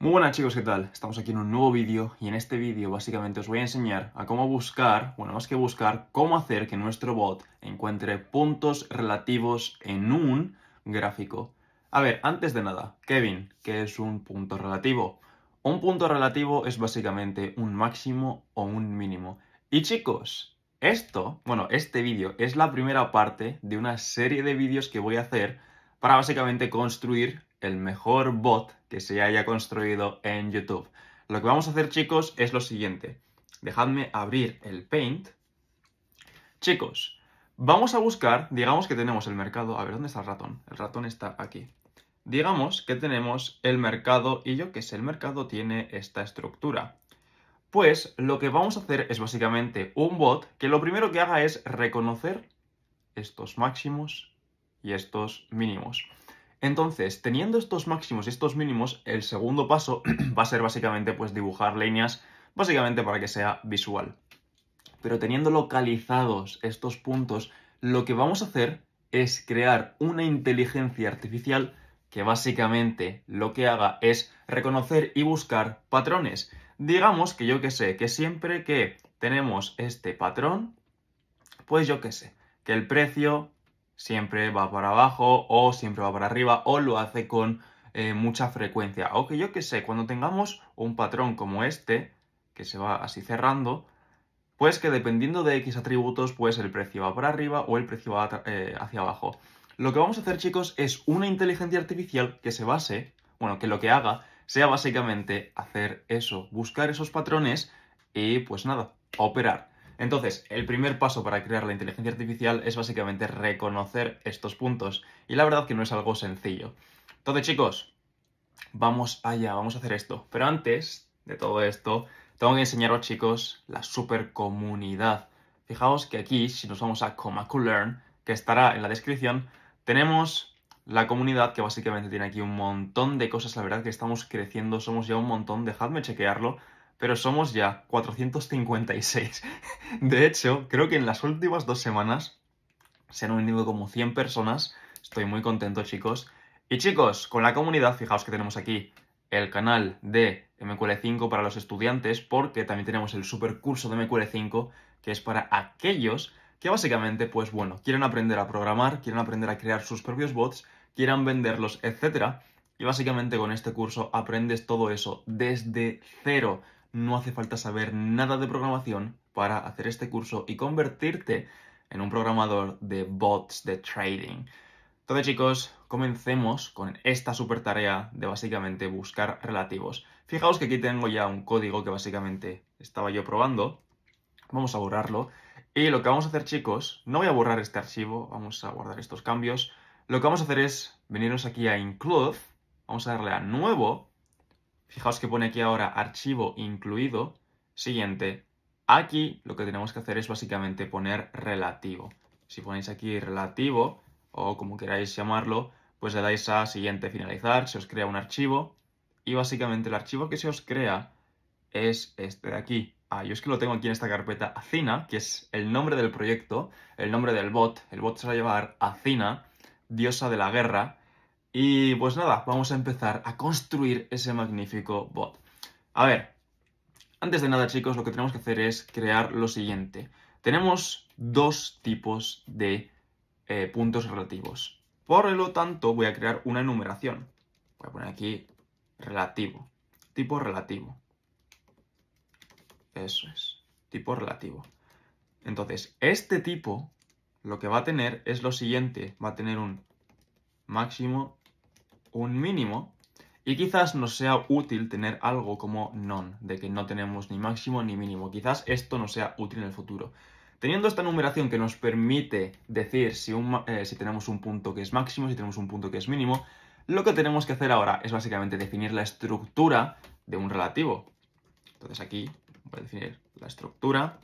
Muy buenas chicos, ¿qué tal? Estamos aquí en un nuevo vídeo y en este vídeo básicamente os voy a enseñar a cómo buscar, bueno, más que buscar, cómo hacer que nuestro bot encuentre puntos relativos en un gráfico. A ver, antes de nada, Kevin, ¿qué es un punto relativo? Un punto relativo es básicamente un máximo o un mínimo. Y chicos, esto, bueno, este vídeo es la primera parte de una serie de vídeos que voy a hacer para básicamente construir el mejor bot que se haya construido en YouTube. Lo que vamos a hacer, chicos, es lo siguiente. Dejadme abrir el Paint. Chicos, vamos a buscar, digamos que tenemos el mercado... A ver, ¿dónde está el ratón? El ratón está aquí. Digamos que tenemos el mercado y yo que sé, el mercado tiene esta estructura. Pues lo que vamos a hacer es básicamente un bot que lo primero que haga es reconocer estos máximos y estos mínimos. Entonces, teniendo estos máximos y estos mínimos, el segundo paso va a ser básicamente pues dibujar líneas, básicamente para que sea visual. Pero teniendo localizados estos puntos, lo que vamos a hacer es crear una inteligencia artificial que básicamente lo que haga es reconocer y buscar patrones. Digamos que yo que sé, que siempre que tenemos este patrón, pues yo que sé, que el precio siempre va para abajo o siempre va para arriba o lo hace con eh, mucha frecuencia. Aunque yo que sé, cuando tengamos un patrón como este, que se va así cerrando, pues que dependiendo de X atributos, pues el precio va para arriba o el precio va eh, hacia abajo. Lo que vamos a hacer, chicos, es una inteligencia artificial que se base, bueno, que lo que haga sea básicamente hacer eso, buscar esos patrones y pues nada, operar. Entonces, el primer paso para crear la inteligencia artificial es básicamente reconocer estos puntos. Y la verdad que no es algo sencillo. Entonces, chicos, vamos allá, vamos a hacer esto. Pero antes de todo esto, tengo que enseñaros, chicos, la super comunidad. Fijaos que aquí, si nos vamos a Cool que estará en la descripción, tenemos la comunidad que básicamente tiene aquí un montón de cosas. La verdad que estamos creciendo, somos ya un montón, dejadme chequearlo pero somos ya 456. De hecho, creo que en las últimas dos semanas se han unido como 100 personas. Estoy muy contento, chicos. Y chicos, con la comunidad, fijaos que tenemos aquí el canal de MQL5 para los estudiantes, porque también tenemos el super curso de MQL5, que es para aquellos que básicamente, pues bueno, quieren aprender a programar, quieren aprender a crear sus propios bots, quieran venderlos, etc. Y básicamente con este curso aprendes todo eso desde cero no hace falta saber nada de programación para hacer este curso y convertirte en un programador de bots de trading. Entonces chicos, comencemos con esta super tarea de básicamente buscar relativos. Fijaos que aquí tengo ya un código que básicamente estaba yo probando. Vamos a borrarlo. Y lo que vamos a hacer chicos, no voy a borrar este archivo, vamos a guardar estos cambios. Lo que vamos a hacer es venirnos aquí a Include, vamos a darle a Nuevo Fijaos que pone aquí ahora archivo incluido. Siguiente. Aquí lo que tenemos que hacer es básicamente poner relativo. Si ponéis aquí relativo o como queráis llamarlo, pues le dais a siguiente finalizar, se os crea un archivo y básicamente el archivo que se os crea es este de aquí. Ah, yo es que lo tengo aquí en esta carpeta Acina, que es el nombre del proyecto, el nombre del bot. El bot se va a llevar Acina, diosa de la guerra, y pues nada, vamos a empezar a construir ese magnífico bot. A ver, antes de nada chicos, lo que tenemos que hacer es crear lo siguiente. Tenemos dos tipos de eh, puntos relativos. Por lo tanto, voy a crear una enumeración. Voy a poner aquí relativo. Tipo relativo. Eso es. Tipo relativo. Entonces, este tipo lo que va a tener es lo siguiente. Va a tener un máximo un mínimo y quizás nos sea útil tener algo como non, de que no tenemos ni máximo ni mínimo. Quizás esto nos sea útil en el futuro. Teniendo esta numeración que nos permite decir si, eh, si tenemos un punto que es máximo, si tenemos un punto que es mínimo, lo que tenemos que hacer ahora es básicamente definir la estructura de un relativo. Entonces aquí voy a definir la estructura.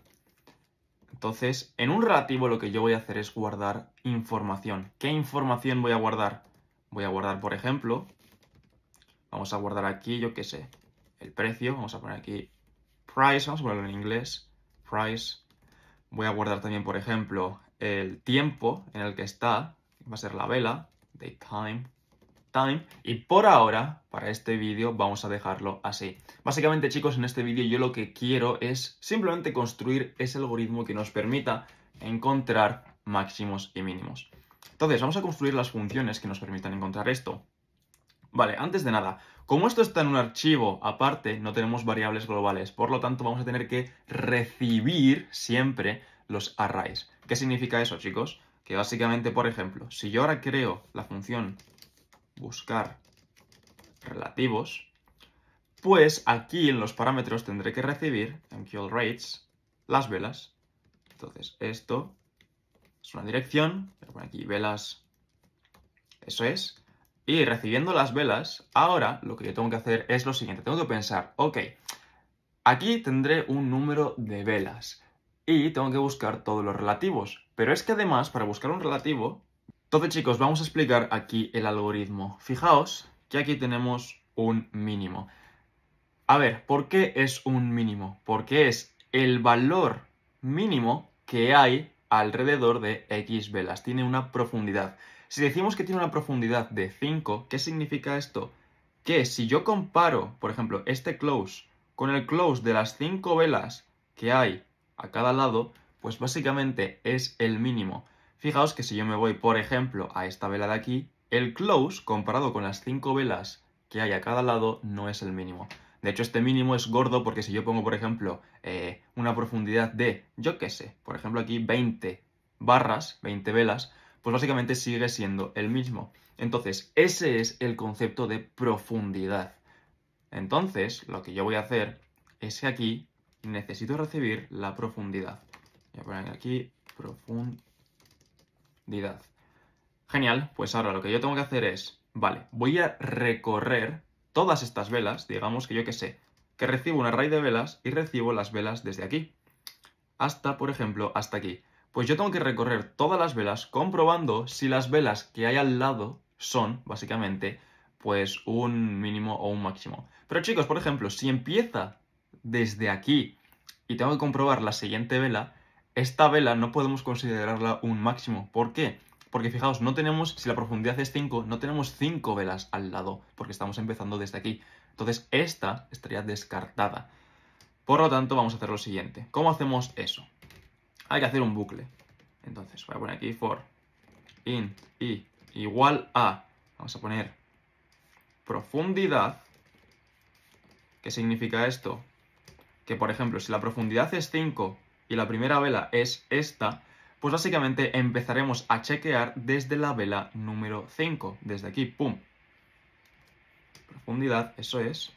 Entonces, en un relativo lo que yo voy a hacer es guardar información. ¿Qué información voy a guardar? Voy a guardar, por ejemplo, vamos a guardar aquí, yo qué sé, el precio. Vamos a poner aquí price, vamos a ponerlo en inglés, price. Voy a guardar también, por ejemplo, el tiempo en el que está, va a ser la vela, de time, time. Y por ahora, para este vídeo, vamos a dejarlo así. Básicamente, chicos, en este vídeo yo lo que quiero es simplemente construir ese algoritmo que nos permita encontrar máximos y mínimos. Entonces, vamos a construir las funciones que nos permitan encontrar esto. Vale, antes de nada, como esto está en un archivo aparte, no tenemos variables globales, por lo tanto vamos a tener que recibir siempre los arrays. ¿Qué significa eso, chicos? Que básicamente, por ejemplo, si yo ahora creo la función buscar relativos, pues aquí en los parámetros tendré que recibir, en rates, las velas. Entonces, esto es una dirección, voy aquí velas, eso es. Y recibiendo las velas, ahora lo que yo tengo que hacer es lo siguiente, tengo que pensar, ok, aquí tendré un número de velas y tengo que buscar todos los relativos. Pero es que además, para buscar un relativo, entonces chicos, vamos a explicar aquí el algoritmo. Fijaos que aquí tenemos un mínimo. A ver, ¿por qué es un mínimo? Porque es el valor mínimo que hay alrededor de X velas. Tiene una profundidad. Si decimos que tiene una profundidad de 5, ¿qué significa esto? Que si yo comparo, por ejemplo, este close con el close de las 5 velas que hay a cada lado, pues básicamente es el mínimo. Fijaos que si yo me voy, por ejemplo, a esta vela de aquí, el close comparado con las 5 velas que hay a cada lado no es el mínimo. De hecho, este mínimo es gordo porque si yo pongo, por ejemplo, eh, una profundidad de, yo qué sé, por ejemplo aquí 20 barras, 20 velas, pues básicamente sigue siendo el mismo. Entonces, ese es el concepto de profundidad. Entonces, lo que yo voy a hacer es que aquí necesito recibir la profundidad. Voy a poner aquí profundidad. Genial, pues ahora lo que yo tengo que hacer es, vale, voy a recorrer todas estas velas, digamos que yo que sé, que recibo un array de velas y recibo las velas desde aquí. Hasta, por ejemplo, hasta aquí. Pues yo tengo que recorrer todas las velas comprobando si las velas que hay al lado son, básicamente, pues un mínimo o un máximo. Pero chicos, por ejemplo, si empieza desde aquí y tengo que comprobar la siguiente vela, esta vela no podemos considerarla un máximo. ¿Por qué? porque fijaos, no tenemos, si la profundidad es 5, no tenemos 5 velas al lado, porque estamos empezando desde aquí. Entonces esta estaría descartada. Por lo tanto, vamos a hacer lo siguiente. ¿Cómo hacemos eso? Hay que hacer un bucle. Entonces, voy a poner aquí for in i igual a, vamos a poner profundidad. ¿Qué significa esto? Que, por ejemplo, si la profundidad es 5 y la primera vela es esta, pues básicamente empezaremos a chequear desde la vela número 5, desde aquí, pum. Profundidad, eso es,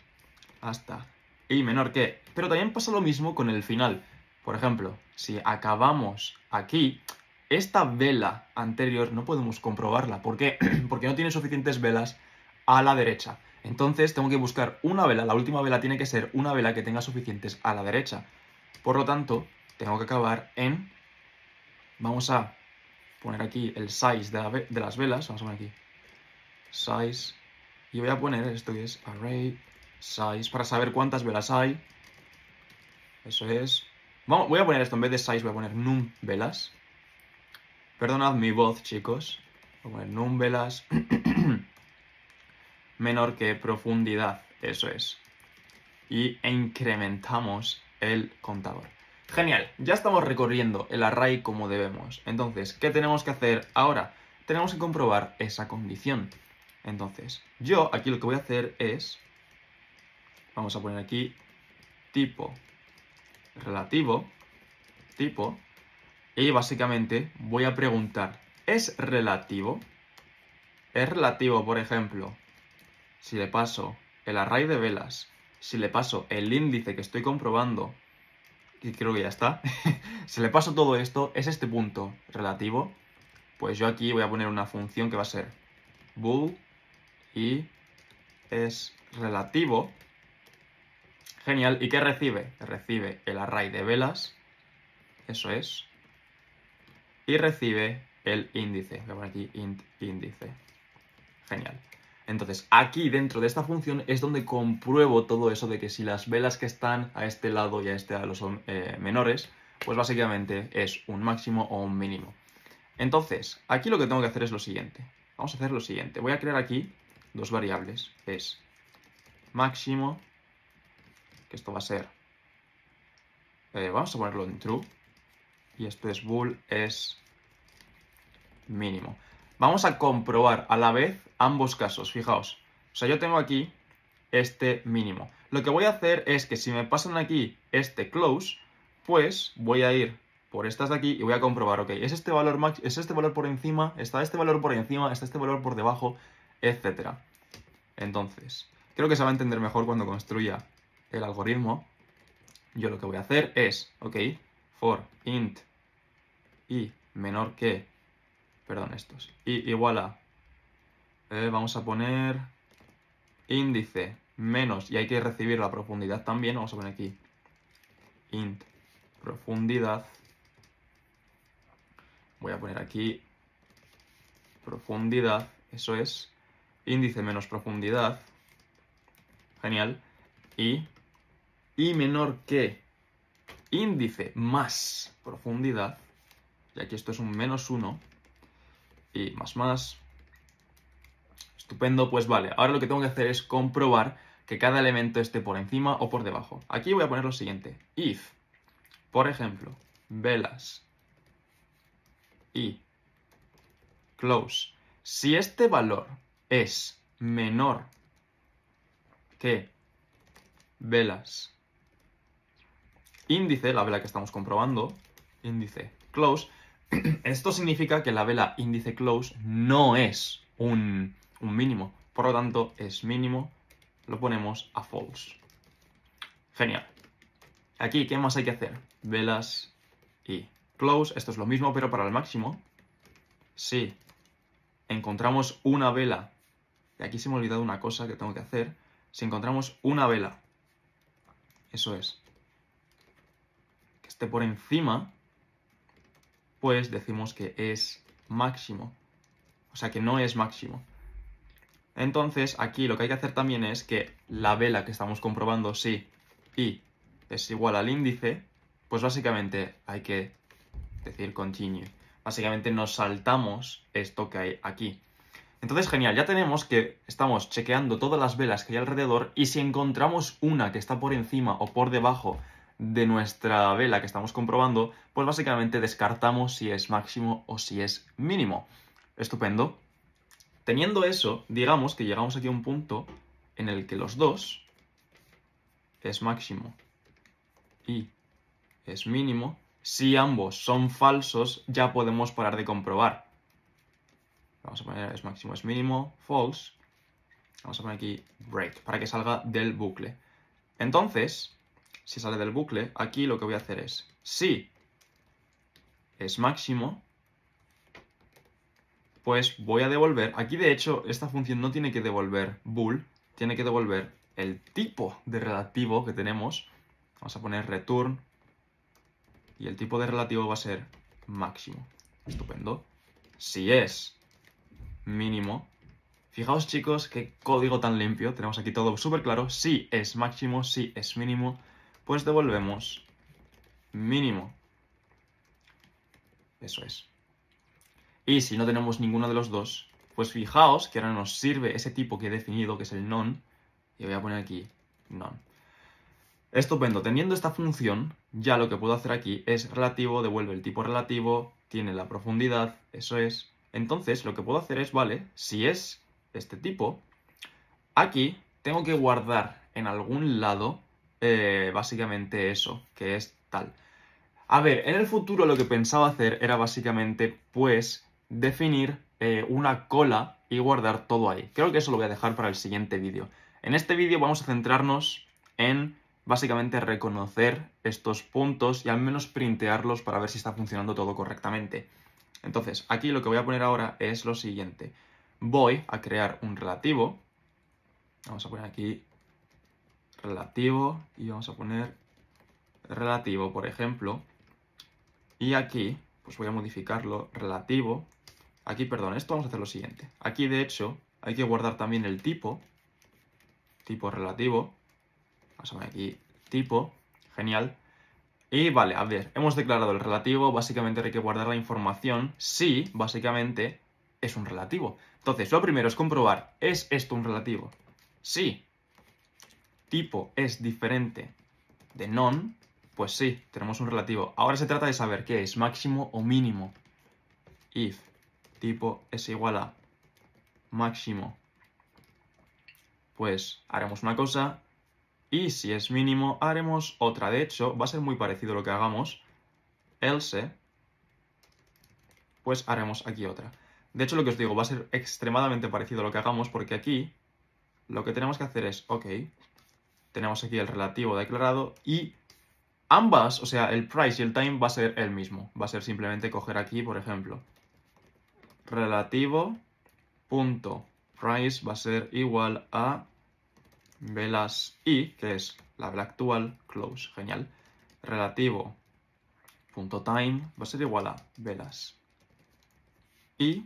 hasta y menor que. Pero también pasa lo mismo con el final. Por ejemplo, si acabamos aquí, esta vela anterior no podemos comprobarla. ¿Por qué? Porque no tiene suficientes velas a la derecha. Entonces tengo que buscar una vela, la última vela tiene que ser una vela que tenga suficientes a la derecha. Por lo tanto, tengo que acabar en Vamos a poner aquí el size de, las velas. Vamos a poner aquí size. Y voy a poner esto que es array size para saber cuántas velas hay. Eso es. voy a poner esto en vez de size, voy a poner num velas. Perdonad mi voz, chicos. Voy a poner num velas menor que profundidad. Eso es. Y incrementamos el contador. Genial, ya estamos recorriendo el array como debemos. Entonces, ¿qué tenemos que hacer ahora? Tenemos que comprobar esa condición. Entonces, yo aquí lo que voy a hacer es, vamos a poner aquí tipo relativo, tipo, y básicamente voy a preguntar, ¿es relativo? ¿Es relativo, por ejemplo, si le paso el array de velas, si le paso el índice que estoy comprobando y creo que ya está, se le pasa todo esto, es este punto relativo, pues yo aquí voy a poner una función que va a ser bool y es relativo. Genial, ¿y qué recibe? Recibe el array de velas, eso es, y recibe el índice, voy a poner aquí int índice. Genial. Entonces, aquí dentro de esta función es donde compruebo todo eso de que si las velas que están a este lado y a este lado son eh, menores, pues básicamente es un máximo o un mínimo. Entonces, aquí lo que tengo que hacer es lo siguiente. Vamos a hacer lo siguiente. Voy a crear aquí dos variables. Es máximo, que esto va a ser... Eh, vamos a ponerlo en true. Y esto es bool, es mínimo. Vamos a comprobar a la vez ambos casos, fijaos. O sea, yo tengo aquí este mínimo. Lo que voy a hacer es que si me pasan aquí este close, pues voy a ir por estas de aquí y voy a comprobar, ok, es este valor max, es este valor por encima, está este valor por encima, está este valor por debajo, etcétera. Entonces, creo que se va a entender mejor cuando construya el algoritmo. Yo lo que voy a hacer es, ok, for int i menor que perdón, estos. Y igual a, eh, vamos a poner índice menos, y hay que recibir la profundidad también, vamos a poner aquí int profundidad. Voy a poner aquí profundidad, eso es índice menos profundidad. Genial. Y y menor que índice más profundidad, ya que esto es un menos 1, y más más. Estupendo, pues vale. Ahora lo que tengo que hacer es comprobar que cada elemento esté por encima o por debajo. Aquí voy a poner lo siguiente. If, por ejemplo, velas y close. Si este valor es menor que velas índice, la vela que estamos comprobando, índice close, esto significa que la vela índice close no es un, mínimo, por lo tanto es mínimo, lo ponemos a false. Genial. Aquí, ¿qué más hay que hacer? Velas y close, esto es lo mismo pero para el máximo. Si encontramos una vela, y aquí se me ha olvidado una cosa que tengo que hacer, si encontramos una vela, eso es, que esté por encima pues decimos que es máximo. O sea, que no es máximo. Entonces, aquí lo que hay que hacer también es que la vela que estamos comprobando si y es igual al índice, pues básicamente hay que decir continue. Básicamente nos saltamos esto que hay aquí. Entonces, genial, ya tenemos que estamos chequeando todas las velas que hay alrededor y si encontramos una que está por encima o por debajo de nuestra vela que estamos comprobando, pues básicamente descartamos si es máximo o si es mínimo. Estupendo. Teniendo eso, digamos que llegamos aquí a un punto en el que los dos es máximo y es mínimo. Si ambos son falsos, ya podemos parar de comprobar. Vamos a poner es máximo, es mínimo, false. Vamos a poner aquí break, para que salga del bucle. Entonces, si sale del bucle, aquí lo que voy a hacer es, si es máximo, pues voy a devolver, aquí de hecho esta función no tiene que devolver bool, tiene que devolver el tipo de relativo que tenemos, vamos a poner return, y el tipo de relativo va a ser máximo, estupendo. Si es mínimo, fijaos chicos qué código tan limpio, tenemos aquí todo súper claro, si es máximo, si es mínimo, pues devolvemos mínimo. Eso es. Y si no tenemos ninguno de los dos, pues fijaos que ahora nos sirve ese tipo que he definido, que es el non, y voy a poner aquí non. Estupendo, teniendo esta función, ya lo que puedo hacer aquí es relativo, devuelve el tipo relativo, tiene la profundidad, eso es. Entonces lo que puedo hacer es, vale, si es este tipo, aquí tengo que guardar en algún lado eh, básicamente eso, que es tal. A ver, en el futuro lo que pensaba hacer era básicamente, pues, definir eh, una cola y guardar todo ahí. Creo que eso lo voy a dejar para el siguiente vídeo. En este vídeo vamos a centrarnos en básicamente reconocer estos puntos y al menos printearlos para ver si está funcionando todo correctamente. Entonces, aquí lo que voy a poner ahora es lo siguiente. Voy a crear un relativo. Vamos a poner aquí relativo y vamos a poner relativo, por ejemplo. Y aquí, pues voy a modificarlo relativo. Aquí, perdón, esto vamos a hacer lo siguiente. Aquí, de hecho, hay que guardar también el tipo, tipo relativo. Vamos a poner aquí tipo, genial. Y vale, a ver, hemos declarado el relativo, básicamente hay que guardar la información si, básicamente, es un relativo. Entonces, lo primero es comprobar, ¿es esto un relativo? Sí, tipo es diferente de non, pues sí, tenemos un relativo. Ahora se trata de saber qué es máximo o mínimo. If tipo es igual a máximo, pues haremos una cosa. Y si es mínimo, haremos otra. De hecho, va a ser muy parecido lo que hagamos. Else, pues haremos aquí otra. De hecho, lo que os digo, va a ser extremadamente parecido a lo que hagamos porque aquí lo que tenemos que hacer es, ok, tenemos aquí el relativo declarado y ambas, o sea, el price y el time va a ser el mismo. Va a ser simplemente coger aquí, por ejemplo, relativo.price va a ser igual a velas y, que es la vela actual, close, genial, Relativo.time va a ser igual a velas i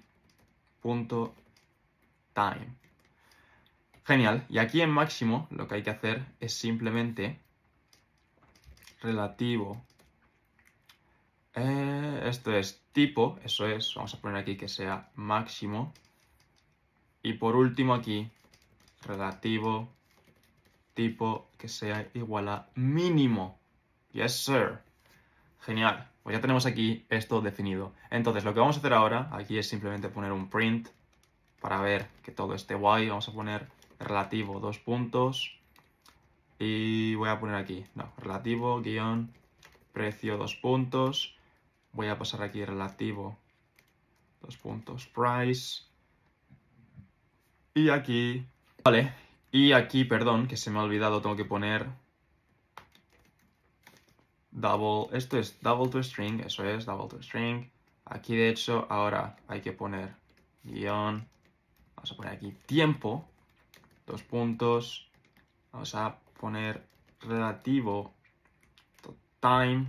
punto time. Genial. Y aquí en máximo lo que hay que hacer es simplemente relativo. Eh, esto es tipo, eso es, vamos a poner aquí que sea máximo. Y por último aquí, relativo tipo que sea igual a mínimo. Yes, sir. Genial. Pues ya tenemos aquí esto definido. Entonces, lo que vamos a hacer ahora aquí es simplemente poner un print para ver que todo esté guay. Vamos a poner relativo, dos puntos, y voy a poner aquí, no, relativo, guión, precio, dos puntos, voy a pasar aquí relativo, dos puntos, price, y aquí, vale, y aquí, perdón, que se me ha olvidado, tengo que poner double, esto es double to string, eso es, double to string, aquí de hecho ahora hay que poner guión, vamos a poner aquí tiempo, dos puntos, vamos a poner relativo time.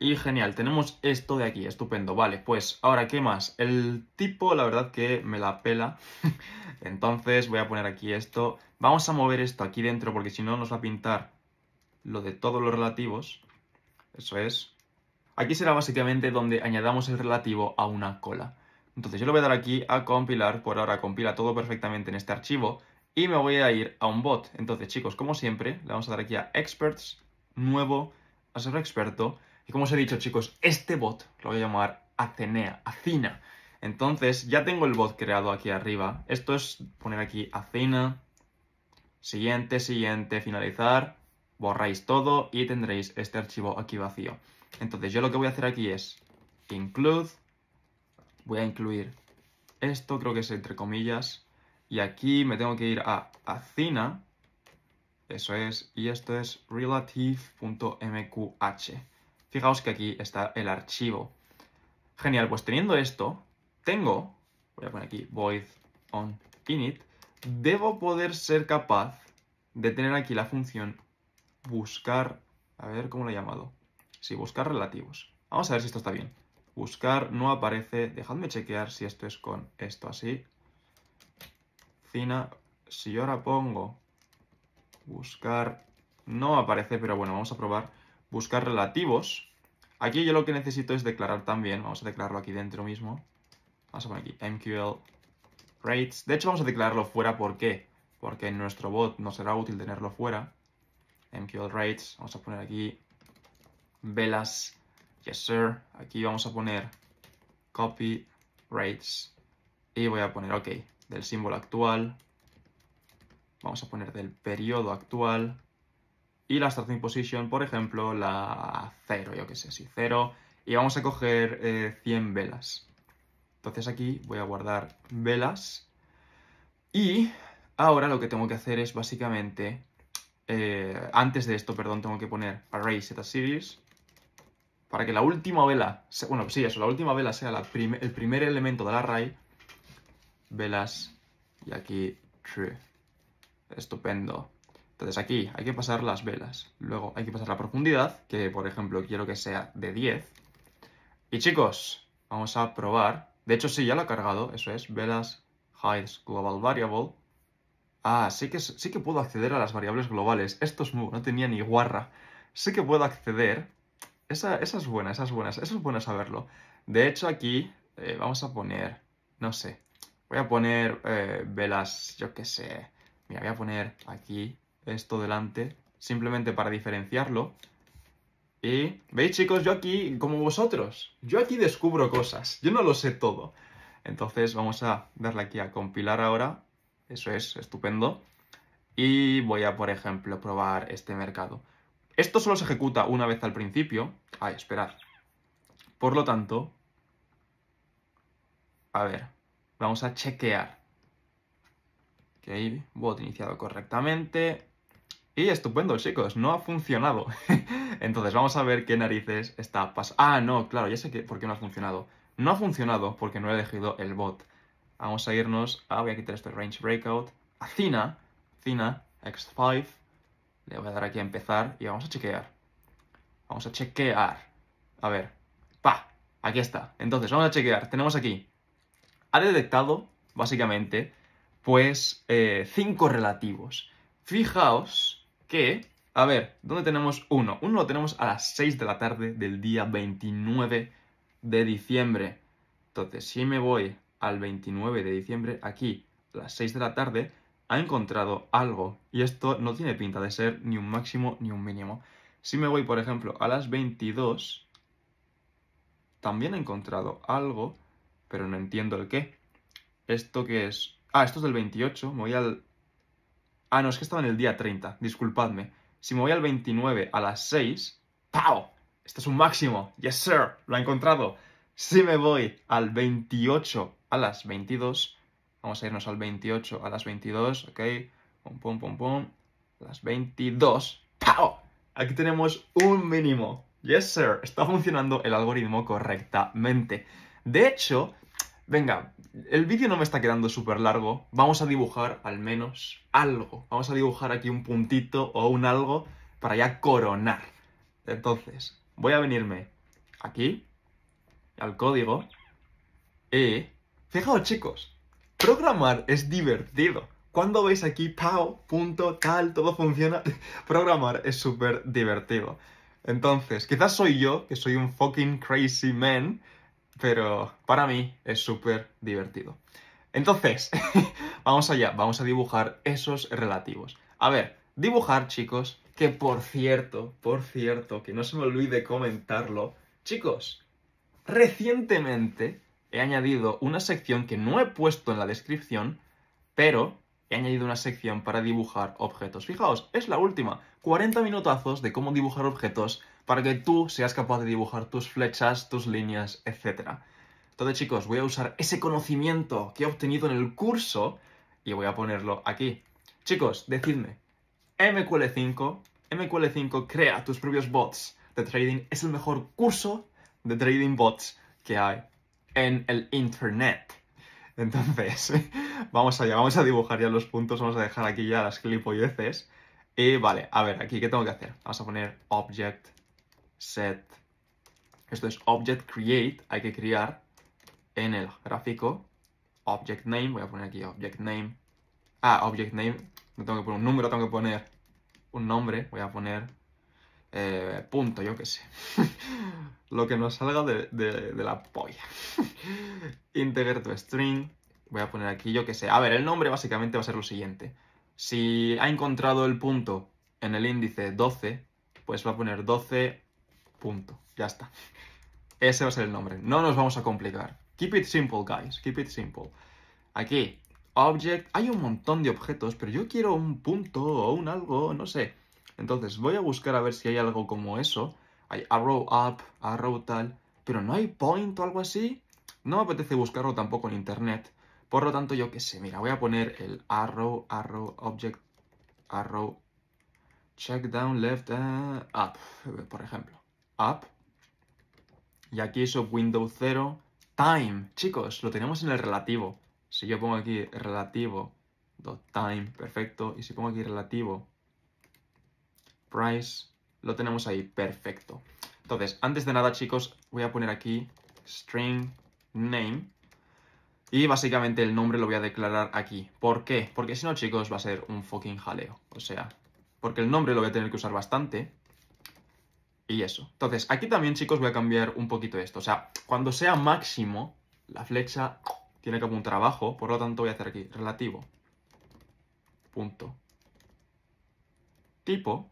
Y genial, tenemos esto de aquí, estupendo. Vale, pues ahora, ¿qué más? El tipo, la verdad que me la pela. Entonces voy a poner aquí esto. Vamos a mover esto aquí dentro porque si no nos va a pintar lo de todos los relativos. Eso es. Aquí será básicamente donde añadamos el relativo a una cola. Entonces yo le voy a dar aquí a compilar, por ahora compila todo perfectamente en este archivo y me voy a ir a un bot. Entonces chicos, como siempre, le vamos a dar aquí a experts, nuevo, a ser experto. Y como os he dicho chicos, este bot lo voy a llamar acena Acina. Entonces ya tengo el bot creado aquí arriba. Esto es poner aquí acena. siguiente, siguiente, finalizar, borráis todo y tendréis este archivo aquí vacío. Entonces yo lo que voy a hacer aquí es include voy a incluir esto, creo que es entre comillas, y aquí me tengo que ir a acina, eso es, y esto es relative.mqh. Fijaos que aquí está el archivo. Genial, pues teniendo esto, tengo, voy a poner aquí void on init, debo poder ser capaz de tener aquí la función buscar, a ver cómo lo he llamado, sí, buscar relativos. Vamos a ver si esto está bien buscar, no aparece. Dejadme chequear si esto es con esto así. Cina, si yo ahora pongo buscar, no aparece, pero bueno, vamos a probar. Buscar relativos. Aquí yo lo que necesito es declarar también, vamos a declararlo aquí dentro mismo. Vamos a poner aquí MQL rates. De hecho, vamos a declararlo fuera, ¿por qué? Porque en nuestro bot no será útil tenerlo fuera. MQL rates, vamos a poner aquí velas sir. Aquí vamos a poner copy rates y voy a poner, ok, del símbolo actual. Vamos a poner del periodo actual. Y la starting position, por ejemplo, la 0, yo que sé, sí, 0. Y vamos a coger 100 eh, velas. Entonces aquí voy a guardar velas. Y ahora lo que tengo que hacer es básicamente... Eh, antes de esto, perdón, tengo que poner array as series para que la última vela, bueno, sí, eso, la última vela sea el primer elemento del array, velas y aquí true. Estupendo. Entonces aquí hay que pasar las velas. Luego hay que pasar la profundidad, que por ejemplo quiero que sea de 10. Y chicos, vamos a probar. De hecho, sí, ya lo he cargado, eso es, velas hides global variable. Ah, sí que, sí que puedo acceder a las variables globales. Esto es no tenía ni guarra. Sí que puedo acceder esa, es buena, esa es buena, eso es bueno saberlo. De hecho, aquí eh, vamos a poner, no sé, voy a poner eh, velas, yo qué sé. Mira, voy a poner aquí esto delante, simplemente para diferenciarlo. Y, ¿veis chicos? Yo aquí, como vosotros, yo aquí descubro cosas, yo no lo sé todo. Entonces vamos a darle aquí a compilar ahora, eso es, estupendo. Y voy a, por ejemplo, probar este mercado. Esto solo se ejecuta una vez al principio. Ay, esperad. Por lo tanto, a ver, vamos a chequear. Ok, bot iniciado correctamente. Y estupendo, chicos, no ha funcionado. Entonces, vamos a ver qué narices está pasando. Ah, no, claro, ya sé por qué no ha funcionado. No ha funcionado porque no he elegido el bot. Vamos a irnos Ah, voy a quitar de este range breakout, a Cina, Cina, X5, le voy a dar aquí a empezar y vamos a chequear. Vamos a chequear. A ver. ¡Pa! Aquí está. Entonces, vamos a chequear. Tenemos aquí. Ha detectado, básicamente, pues, eh, cinco relativos. Fijaos que a ver, ¿dónde tenemos uno? Uno lo tenemos a las 6 de la tarde del día 29 de diciembre. Entonces, si me voy al 29 de diciembre, aquí, a las 6 de la tarde, ha encontrado algo y esto no tiene pinta de ser ni un máximo ni un mínimo. Si me voy, por ejemplo, a las 22, también he encontrado algo, pero no entiendo el qué. Esto qué es... Ah, esto es del 28, me voy al... Ah, no, es que estaba en el día 30, disculpadme. Si me voy al 29 a las 6, ¡pau! Este es un máximo, yes sir, lo ha encontrado. Si me voy al 28 a las 22, Vamos a irnos al 28, a las 22, ¿ok? Pum, pum, pum, pum. Las 22. ¡Pau! Aquí tenemos un mínimo. Yes, sir. Está funcionando el algoritmo correctamente. De hecho, venga, el vídeo no me está quedando súper largo. Vamos a dibujar al menos algo. Vamos a dibujar aquí un puntito o un algo para ya coronar. Entonces, voy a venirme aquí, al código, y... Fijaos, chicos, Programar es divertido. Cuando veis aquí, pao, punto, tal, todo funciona, programar es súper divertido. Entonces, quizás soy yo, que soy un fucking crazy man, pero para mí es súper divertido. Entonces, vamos allá, vamos a dibujar esos relativos. A ver, dibujar, chicos, que por cierto, por cierto, que no se me olvide comentarlo, chicos, recientemente he añadido una sección que no he puesto en la descripción, pero he añadido una sección para dibujar objetos. Fijaos, es la última. 40 minutazos de cómo dibujar objetos para que tú seas capaz de dibujar tus flechas, tus líneas, etc. Entonces, chicos, voy a usar ese conocimiento que he obtenido en el curso y voy a ponerlo aquí. Chicos, decidme, MQL5, MQL5 crea tus propios bots de trading. Es el mejor curso de trading bots que hay en el Internet. Entonces, vamos allá, vamos a dibujar ya los puntos, vamos a dejar aquí ya las clipoyeces. Y vale, a ver, aquí, ¿qué tengo que hacer? Vamos a poner object set. Esto es object create, hay que crear en el gráfico object name, voy a poner aquí object name. Ah, object name, no tengo que poner un número, tengo que poner un nombre, voy a poner eh, punto, yo qué sé. Lo que nos salga de, la polla. Integer to string. Voy a poner aquí, yo qué sé. A ver, el nombre básicamente va a ser lo siguiente. Si ha encontrado el punto en el índice 12, pues va a poner 12 punto. Ya está. Ese va a ser el nombre. No nos vamos a complicar. Keep it simple, guys. Keep it simple. Aquí, object. Hay un montón de objetos, pero yo quiero un punto o un algo, no sé. Entonces voy a buscar a ver si hay algo como eso. Hay arrow up, arrow tal, pero no hay point o algo así. No me apetece buscarlo tampoco en internet. Por lo tanto, yo qué sé, mira, voy a poner el arrow, arrow, object, arrow, check down, left, eh, up, por ejemplo. Up. Y aquí eso, window 0, time. Chicos, lo tenemos en el relativo. Si yo pongo aquí relativo, dot time, perfecto. Y si pongo aquí relativo, price, lo tenemos ahí, perfecto. Entonces, antes de nada, chicos, voy a poner aquí string name y básicamente el nombre lo voy a declarar aquí. ¿Por qué? Porque si no, chicos, va a ser un fucking jaleo. O sea, porque el nombre lo voy a tener que usar bastante. Y eso. Entonces, aquí también, chicos, voy a cambiar un poquito esto. O sea, cuando sea máximo, la flecha tiene que apuntar abajo. Por lo tanto, voy a hacer aquí relativo. Punto. Tipo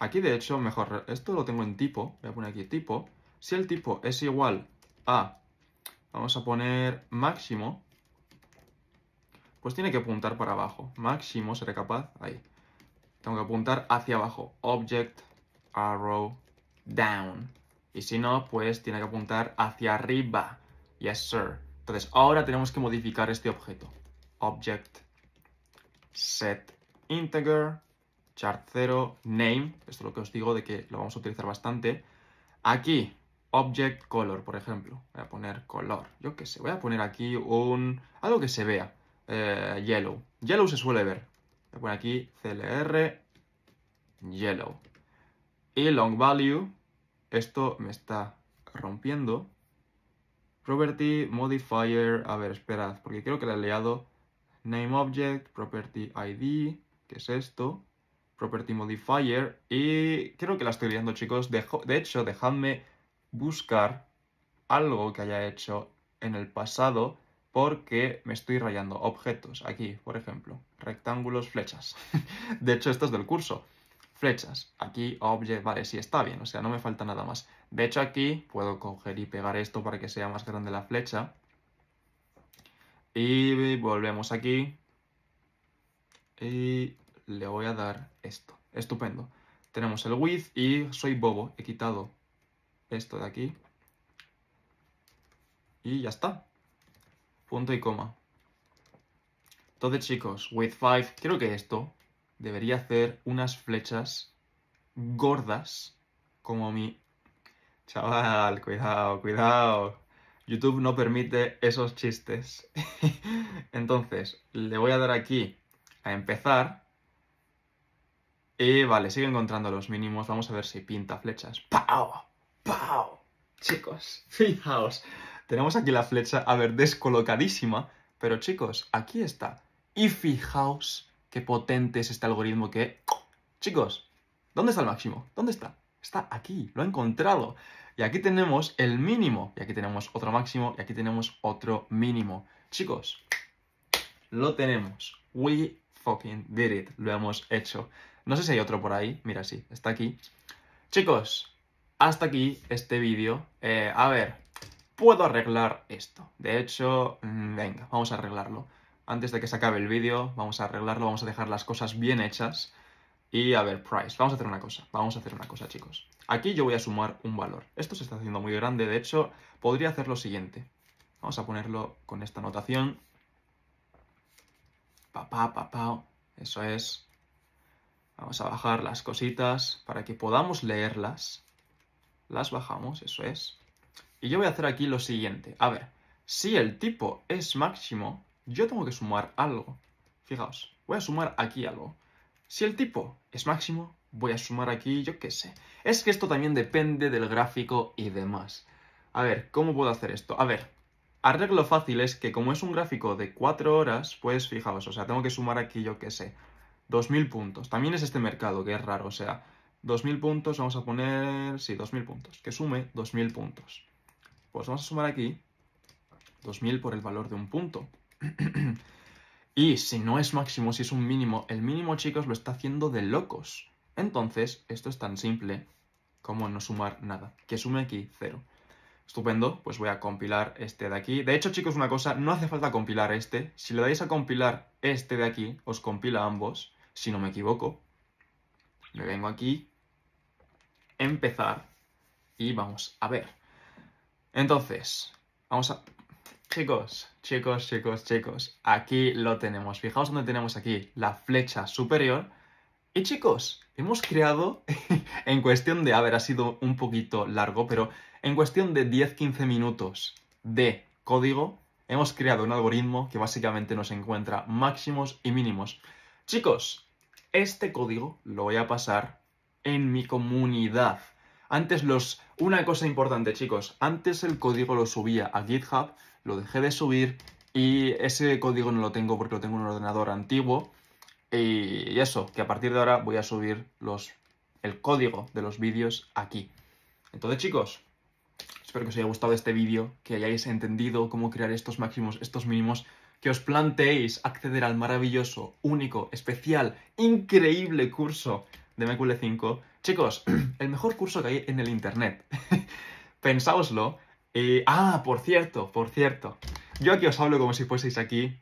Aquí de hecho, mejor, esto lo tengo en tipo, voy a poner aquí tipo. Si el tipo es igual a, vamos a poner máximo, pues tiene que apuntar para abajo. Máximo, seré capaz, ahí. Tengo que apuntar hacia abajo. Object, arrow, down. Y si no, pues tiene que apuntar hacia arriba. Yes, sir. Entonces, ahora tenemos que modificar este objeto. Object, set, integer, chart 0, name, esto es lo que os digo de que lo vamos a utilizar bastante. Aquí, object color, por ejemplo. Voy a poner color, yo qué sé, voy a poner aquí un algo que se vea, eh, yellow. Yellow se suele ver. Voy a poner aquí CLR yellow. Y long value, esto me está rompiendo. Property modifier, a ver, esperad, porque creo que le he leado, Name object, property ID, que es esto. Property Modifier. Y creo que la estoy liando, chicos. De, de hecho, dejadme buscar algo que haya hecho en el pasado porque me estoy rayando objetos. Aquí, por ejemplo, rectángulos, flechas. de hecho, esto es del curso. Flechas. Aquí, object, vale, sí, está bien. O sea, no me falta nada más. De hecho, aquí puedo coger y pegar esto para que sea más grande la flecha. Y volvemos aquí. Y le voy a dar esto. Estupendo. Tenemos el width y soy bobo. He quitado esto de aquí. Y ya está. Punto y coma. Entonces, chicos, with 5, creo que esto debería hacer unas flechas gordas como mi... Chaval, cuidado, cuidado. YouTube no permite esos chistes. Entonces, le voy a dar aquí a empezar y eh, vale, sigue encontrando los mínimos. Vamos a ver si pinta flechas. ¡Pau! ¡Pau! Chicos, fijaos. Tenemos aquí la flecha, a ver, descolocadísima. Pero chicos, aquí está. Y fijaos qué potente es este algoritmo que... Chicos, ¿dónde está el máximo? ¿Dónde está? Está aquí, lo he encontrado. Y aquí tenemos el mínimo. Y aquí tenemos otro máximo. Y aquí tenemos otro mínimo. Chicos, lo tenemos. We fucking did it. Lo hemos hecho. No sé si hay otro por ahí. Mira, sí, está aquí. Chicos, hasta aquí este vídeo. Eh, a ver, puedo arreglar esto. De hecho, mm, venga, vamos a arreglarlo. Antes de que se acabe el vídeo, vamos a arreglarlo, vamos a dejar las cosas bien hechas. Y a ver, price, vamos a hacer una cosa, vamos a hacer una cosa, chicos. Aquí yo voy a sumar un valor. Esto se está haciendo muy grande, de hecho, podría hacer lo siguiente. Vamos a ponerlo con esta notación. papá papá Eso es. Vamos a bajar las cositas para que podamos leerlas. Las bajamos, eso es. Y yo voy a hacer aquí lo siguiente. A ver, si el tipo es máximo, yo tengo que sumar algo. Fijaos, voy a sumar aquí algo. Si el tipo es máximo, voy a sumar aquí, yo qué sé. Es que esto también depende del gráfico y demás. A ver, ¿cómo puedo hacer esto? A ver, arreglo fácil es que como es un gráfico de 4 horas, pues fijaos, o sea, tengo que sumar aquí, yo qué sé, 2.000 puntos. También es este mercado que es raro, o sea, 2.000 puntos, vamos a poner, sí, 2.000 puntos, que sume 2.000 puntos. Pues vamos a sumar aquí 2.000 por el valor de un punto. y si no es máximo, si es un mínimo, el mínimo, chicos, lo está haciendo de locos. Entonces, esto es tan simple como no sumar nada, que sume aquí 0. Estupendo, pues voy a compilar este de aquí. De hecho, chicos, una cosa, no hace falta compilar este. Si le dais a compilar este de aquí, os compila ambos si no me equivoco. Me vengo aquí, empezar y vamos a ver. Entonces, vamos a... Chicos, chicos, chicos, chicos, aquí lo tenemos. Fijaos donde tenemos aquí la flecha superior. Y chicos, hemos creado en cuestión de, a ver, ha sido un poquito largo, pero en cuestión de 10-15 minutos de código, hemos creado un algoritmo que básicamente nos encuentra máximos y mínimos. Chicos, este código lo voy a pasar en mi comunidad. Antes los... Una cosa importante, chicos. Antes el código lo subía a GitHub, lo dejé de subir y ese código no lo tengo porque lo tengo en un ordenador antiguo. Y eso, que a partir de ahora voy a subir los, el código de los vídeos aquí. Entonces, chicos, espero que os haya gustado este vídeo, que hayáis entendido cómo crear estos máximos, estos mínimos que os planteéis acceder al maravilloso, único, especial, increíble curso de Mecule 5 chicos, el mejor curso que hay en el Internet. Pensáoslo. Eh, ah, por cierto, por cierto. Yo aquí os hablo como si fueseis aquí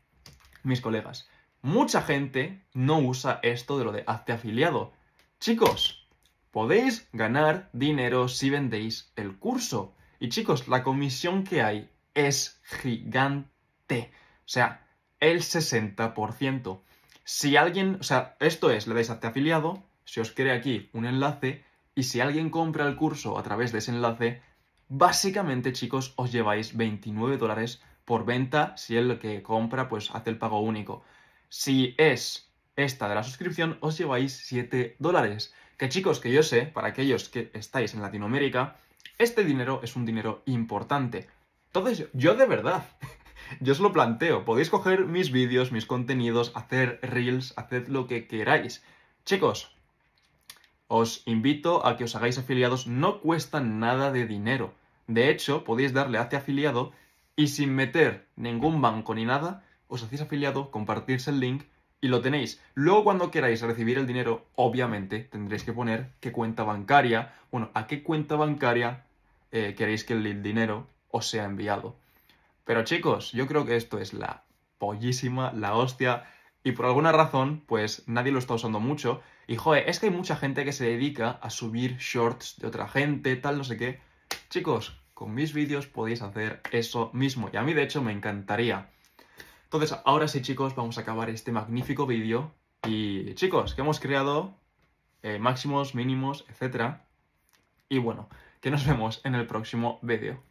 mis colegas. Mucha gente no usa esto de lo de hazte afiliado. Chicos, podéis ganar dinero si vendéis el curso. Y chicos, la comisión que hay es gigante. O sea, el 60%. Si alguien, o sea, esto es, le dais a este afiliado, se os crea aquí un enlace y si alguien compra el curso a través de ese enlace, básicamente chicos os lleváis 29 dólares por venta si el que compra pues hace el pago único. Si es esta de la suscripción, os lleváis 7 dólares. Que chicos, que yo sé, para aquellos que estáis en Latinoamérica, este dinero es un dinero importante. Entonces, yo de verdad, yo os lo planteo, podéis coger mis vídeos, mis contenidos, hacer reels, haced lo que queráis. Chicos, os invito a que os hagáis afiliados, no cuesta nada de dinero. De hecho, podéis darle hacia este afiliado y sin meter ningún banco ni nada, os hacéis afiliado, compartís el link y lo tenéis. Luego cuando queráis recibir el dinero, obviamente tendréis que poner qué cuenta bancaria, bueno, a qué cuenta bancaria eh, queréis que el dinero os sea enviado. Pero chicos, yo creo que esto es la pollísima, la hostia, y por alguna razón, pues nadie lo está usando mucho. Y joder, es que hay mucha gente que se dedica a subir shorts de otra gente, tal, no sé qué. Chicos, con mis vídeos podéis hacer eso mismo. Y a mí, de hecho, me encantaría. Entonces, ahora sí, chicos, vamos a acabar este magnífico vídeo. Y chicos, que hemos creado eh, máximos, mínimos, etc. Y bueno, que nos vemos en el próximo vídeo.